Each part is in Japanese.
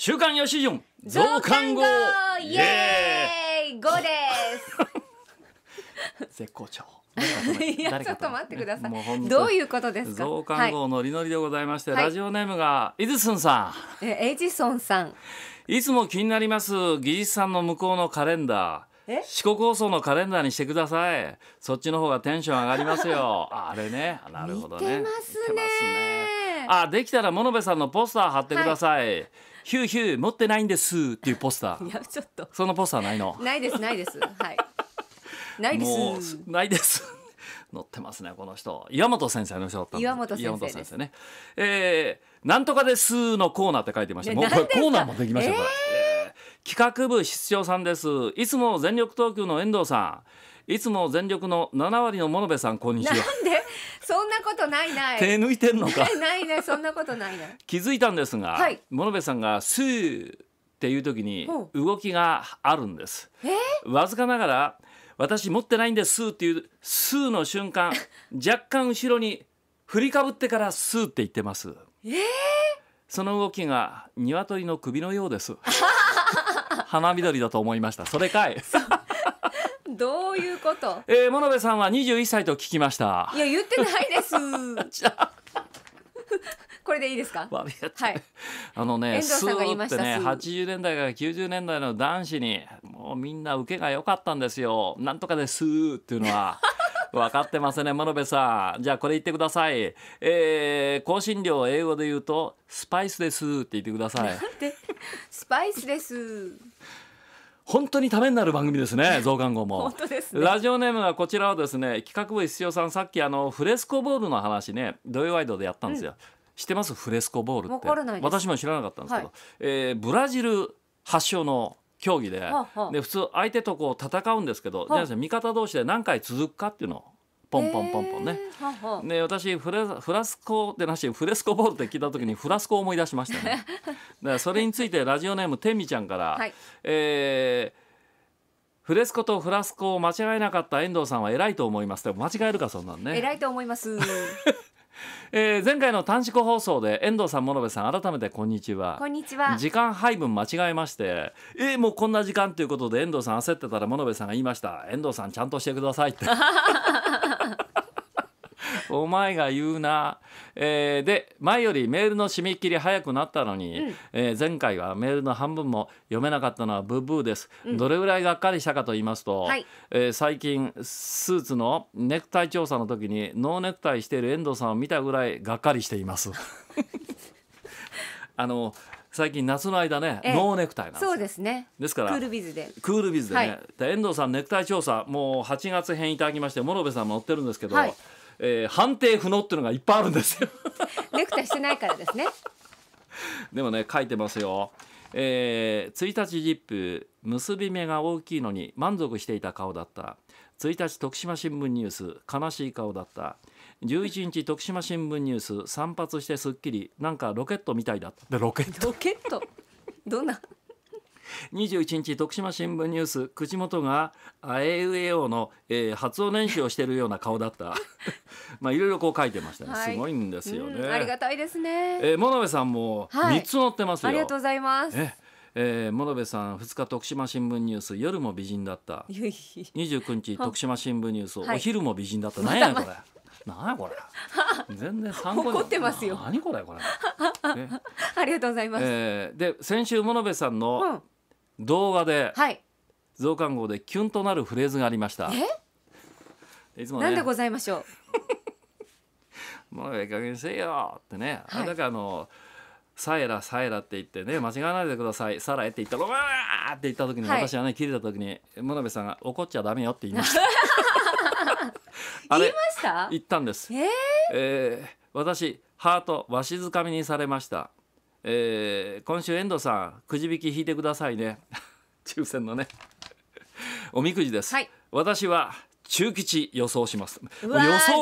週刊よしじゅん増刊号イエーイ5です 絶好調いやちょっと待ってください、ね、どういうことですか増刊号のりのりでございまして、はい、ラジオネームがイズソンさんえエジソンさんいつも気になります技術さんの向こうのカレンダー四国放送のカレンダーにしてくださいそっちの方がテンション上がりますよあれねなるほどね似てますねあできたら物部さんのポスター貼ってください、はいヒューヒュー持ってないんですっていうポスター。いや、ちょっと。そのポスターないの。ないです、ないです。はい。ないです。ないです。載 ってますね、この人。岩本先生の人だった岩本先生。先生ね。えー、なんとかですのコーナーって書いてました。もうこれコーナーもできました、えー、企画部室長さんです。いつも全力投球の遠藤さん。いつも全力の7割の物部さんこんにちはなんでそんなことないない手抜いてんのか ないないそんなことないない 気づいたんですが、はい、物部さんがスーっていう時に動きがあるんですわずかながら私持ってないんですっていうスーの瞬間 若干後ろに振りかぶってからスーって言ってますえーその動きが鶏の首のようです。花緑だと思いました。それかい。どういうこと。えー、物部さんは二十一歳と聞きました。いや、言ってないです。これでいいですか。はい。あのね、スーってね、八十年代から九十年代の男子に、もうみんな受けが良かったんですよ。なんとかですっていうのは。分 かってますね真部さんじゃあこれ言ってくださいえー、香辛料英語で言うとスパイスですって言ってくださいスパイスです本当にためになる番組ですね 増刊号も本当です、ね、ラジオネームはこちらはですね企画部必要さんさっきあのフレスコボールの話ね土曜ワイドでやったんですよ、うん、知ってますフレスコボールって私も知らなかったんですけど、はい、えー、ブラジル発祥の競技ではあはあ、で普通相手とこう戦うんですけど、はあ、じゃあ味方同士で何回続くかっていうのをポンポンポンポンね、えー、私フレフラスコってなしフレスコボールって聞いた時にフラスコを思い出しましたね だからそれについてラジオネームてみちゃんから、はい、えーフレスコとフラスコを間違えなかった遠藤さんは偉いと思いますでも間違えるかそんなんね偉いと思います えー、前回の短縮放送で遠藤さん物部さん改めてこんにちはこんにちは時間配分間違えましてえー、もうこんな時間ということで遠藤さん焦ってたら物部さんが言いました遠藤さんちゃんとしてくださいって お前が言うな、えー、で前よりメールの締め切り早くなったのに、うん、えー、前回はメールの半分も読めなかったのはブーブーです、うん、どれぐらいがっかりしたかと言いますと、はい、えー、最近スーツのネクタイ調査の時にノーネクタイしている遠藤さんを見たぐらいがっかりしています あの最近夏の間ね、ええ、ノーネクタイなんそうですねですからクールビズでクールビズでね、はい、で遠藤さんネクタイ調査もう8月編いただきまして諸部さんも載ってるんですけど、はいえー、判定不能っていうのがいっぱいあるんですよネクタイしてないからですね でもね書いてますよえー、1日ジップ結び目が大きいのに満足していた顔だった1日徳島新聞ニュース悲しい顔だった11日徳島新聞ニュース散髪してすっきりなんかロケットみたいだったロケットロケットどんな21日徳島新聞ニュース口元があえうえおの、えー、発音練習をしているような顔だった まあいろいろこう書いてましたね、はい、すごいんですよねありがたいですね、えー、物部さんも3つ載ってます、はい、ありがとうございます、えー、物部さん2日徳島新聞ニュース夜も美人だった29日徳島新聞ニュース、お昼も美人だった、何やこれ、まなあこれ。全然参考に。ってますよ。何これこれ。ありがとうございます。えー、で先週物部さんの、うん動画で、はい、増刊号でキュンとなるフレーズがありましたえいつも、ね、なんでございましょう もうええ加減せよってね、はい、だからあのサエラサエラって言ってね間違わないでくださいサラエって言ったら「うわ!」って言った時に、はい、私はね切れた時に真鍋さんが「怒っちゃダメよ」って言いました 言いました？言ったんです、えー、えー、私ハートわしづかみにされましたえー、今週遠藤さんくじ引き引いてくださいね 抽選のね おみくじです、はい、私は中吉予想します予想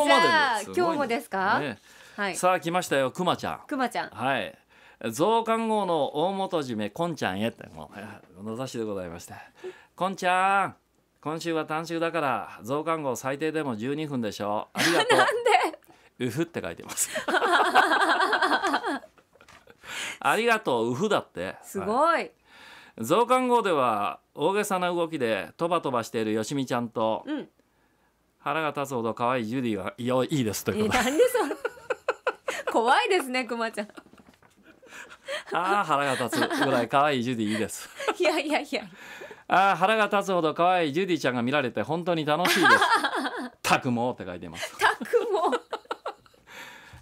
まで、ね、今日もですか、ね、はい、さあ来ましたよくまちゃんくまちゃんはい増刊号の大元締めこんちゃんへってもう野ざしでございましてこんちゃん今週は短縮だから増刊号最低でも12分でしょありがとう なんでうふって書いてますありがとうウフだってすごい、増刊号では大げさな動きでとばとばしているよしみちゃんと、うん、腹が立つほど可愛いジュディはいいいですということで 怖いですねくまちゃんああ腹が立つぐらい可愛いジュディいいです いやいやいやああ腹が立つほど可愛いジュディちゃんが見られて本当に楽しいです たくもって書いてますたくも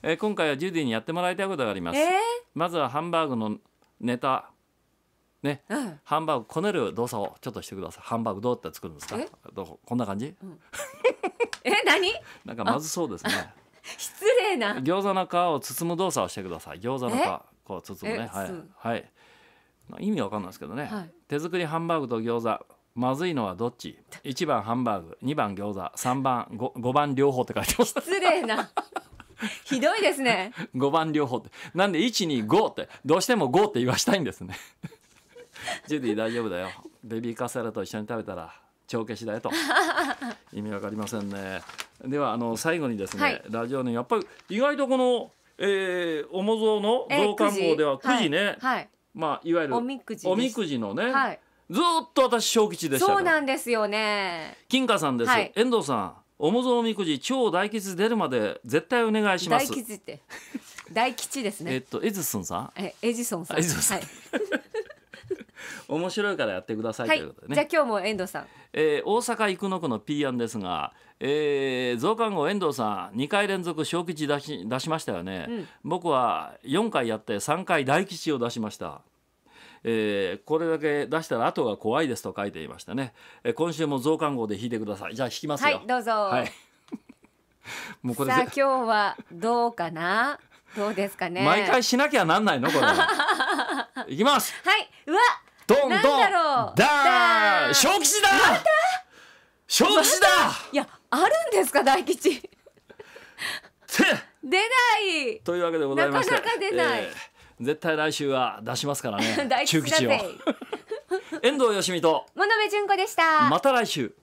えー、今回はジュディにやってもらいたいことがあります、えー、まずはハンバーグのネタね、うん、ハンバーグこねる動作をちょっとしてくださいハンバーグどうやって作るんですかどうこんな感じ、うん、え何 なんかまずそうですね失礼な餃子の皮を包む動作をしてください餃子の皮こう包むねはい、はい、意味わかんないですけどね、はい、手作りハンバーグと餃子まずいのはどっち1 番ハンバーグ2番餃子3番 5, 5番両方って書いてます失礼な ひどいですね。五番両方って。なんで一二五って、どうしても五って言わしたいんですね。ジュディ大丈夫だよ。ベビーカステラと一緒に食べたら帳消しだよと。意味わかりませんね。ではあの最後にですね、はいラジオにやっぱり意外とこの、えー、おもぞうの増刊号ではくじね、はい。まあいわゆるおみくじおみくじのね、はい。ずっと私小吉でしたかそうなんですよね。金華さんです、はい遠藤さんおもぞおみくじ超大吉出るまで絶対お願いします大吉って大吉ですねえっとエジソンさん、えエジソンさん。エジソンさんはい。面白いからやってくださいはということでね。じゃあ今日も遠藤さん。えー大阪生野区の P 案ですが、えー増刊号遠藤さん2回連続小吉出し出しましたよね、僕は4回やって3回大吉を出しましたえー、これだけ出したら後が怖いですと書いていましたね、えー、今週も増刊号で引いてくださいじゃあ引きますよはいどうぞ、はい、もうこれさあ今日はどうかなどうですかね毎回しなきゃなんないのこれ いきますはいうわどんどんだー小吉だまた小吉だ、ま、いやあるんですか大吉出ないというわけでございましてなかなか出ない、えー絶対来週は出しますからね 中吉を 遠藤よしみと物部純子でしたまた来週